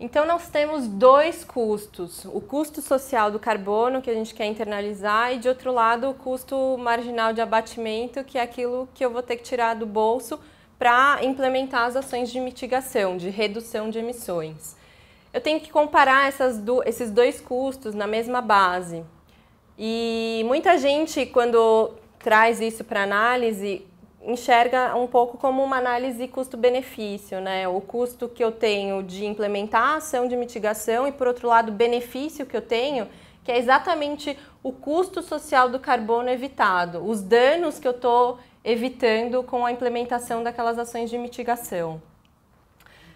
Então nós temos dois custos, o custo social do carbono que a gente quer internalizar e de outro lado o custo marginal de abatimento, que é aquilo que eu vou ter que tirar do bolso para implementar as ações de mitigação, de redução de emissões. Eu tenho que comparar do, esses dois custos na mesma base. E muita gente, quando traz isso para análise, enxerga um pouco como uma análise custo-benefício, né? O custo que eu tenho de implementar a ação de mitigação e, por outro lado, o benefício que eu tenho, que é exatamente o custo social do carbono evitado, os danos que eu estou evitando com a implementação daquelas ações de mitigação.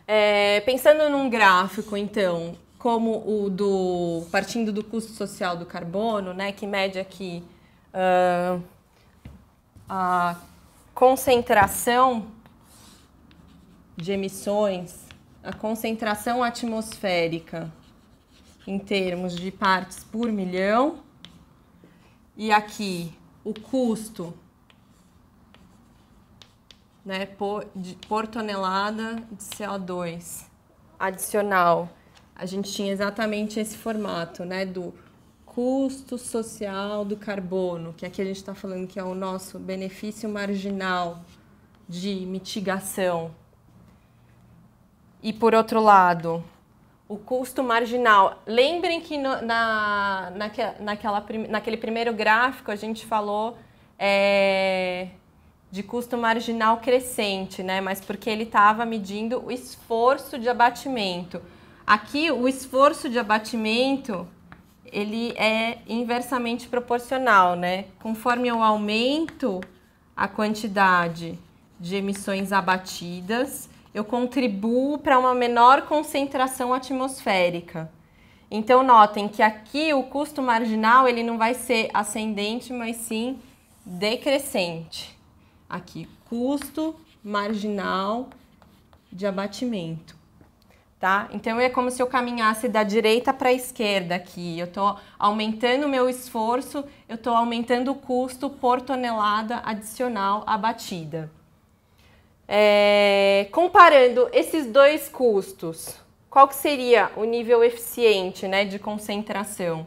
É, pensando num gráfico, então, como o do partindo do custo social do carbono, né, que mede aqui uh, a concentração de emissões, a concentração atmosférica em termos de partes por milhão, e aqui o custo né, por, de, por tonelada de CO2 adicional. A gente tinha exatamente esse formato, né, do custo social do carbono, que aqui a gente está falando que é o nosso benefício marginal de mitigação. E por outro lado, o custo marginal. Lembrem que no, na, naque, naquela, naquele primeiro gráfico a gente falou é, de custo marginal crescente, né? mas porque ele estava medindo o esforço de abatimento. Aqui, o esforço de abatimento ele é inversamente proporcional, né? Conforme eu aumento a quantidade de emissões abatidas, eu contribuo para uma menor concentração atmosférica. Então notem que aqui o custo marginal ele não vai ser ascendente, mas sim decrescente. Aqui, custo marginal de abatimento tá? Então é como se eu caminhasse da direita para a esquerda aqui. Eu estou aumentando o meu esforço, eu estou aumentando o custo por tonelada adicional abatida. É, comparando esses dois custos, qual que seria o nível eficiente né, de concentração?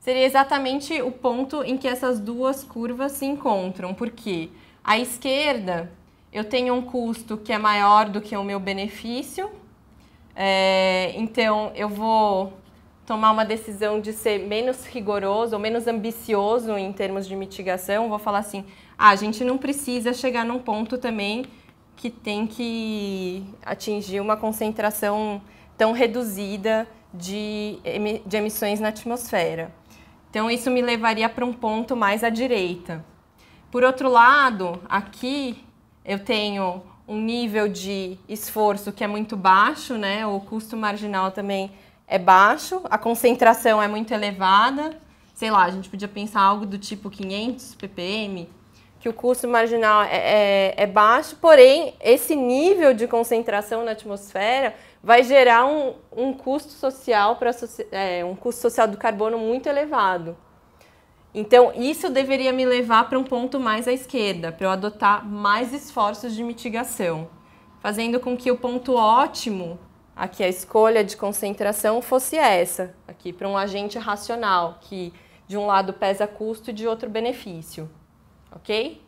Seria exatamente o ponto em que essas duas curvas se encontram, porque à esquerda eu tenho um custo que é maior do que o meu benefício, é, então, eu vou tomar uma decisão de ser menos rigoroso ou menos ambicioso em termos de mitigação, vou falar assim: ah, a gente não precisa chegar num ponto também que tem que atingir uma concentração tão reduzida de, de emissões na atmosfera. Então, isso me levaria para um ponto mais à direita. Por outro lado, aqui eu tenho um nível de esforço que é muito baixo, né? O custo marginal também é baixo, a concentração é muito elevada. Sei lá, a gente podia pensar algo do tipo 500 ppm, que o custo marginal é, é, é baixo, porém, esse nível de concentração na atmosfera vai gerar um, um custo social para é, um custo social do carbono muito elevado. Então, isso deveria me levar para um ponto mais à esquerda, para eu adotar mais esforços de mitigação, fazendo com que o ponto ótimo, aqui a escolha de concentração, fosse essa, aqui para um agente racional, que de um lado pesa custo e de outro benefício, ok?